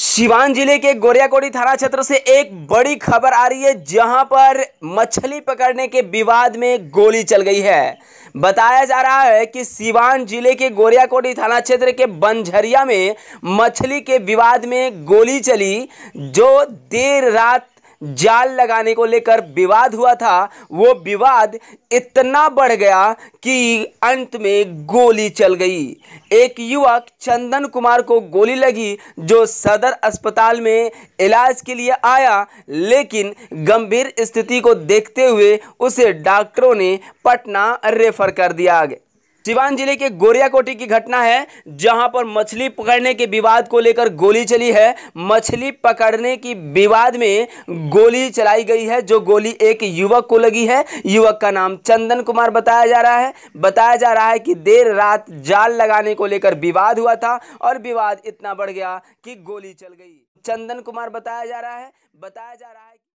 सिवान जिले के गोरियाकोड़ी थाना क्षेत्र से एक बड़ी खबर आ रही है जहां पर मछली पकड़ने के विवाद में गोली चल गई है बताया जा रहा है कि सिवान जिले के गोरियाकोड़ी थाना क्षेत्र के बंझरिया में मछली के विवाद में गोली चली जो देर रात जाल लगाने को लेकर विवाद हुआ था वो विवाद इतना बढ़ गया कि अंत में गोली चल गई एक युवक चंदन कुमार को गोली लगी जो सदर अस्पताल में इलाज के लिए आया लेकिन गंभीर स्थिति को देखते हुए उसे डॉक्टरों ने पटना रेफर कर दिया सिवान जिले के गोरियाकोटी की घटना है जहां पर मछली पकड़ने के विवाद को लेकर गोली चली है मछली पकड़ने की विवाद में गोली चलाई गई है जो गोली एक युवक को लगी है युवक का नाम चंदन कुमार बताया जा रहा है बताया जा रहा है कि देर रात जाल लगाने को लेकर विवाद हुआ था और विवाद इतना बढ़ गया कि गोली चल गई चंदन कुमार बताया जा रहा है बताया जा रहा है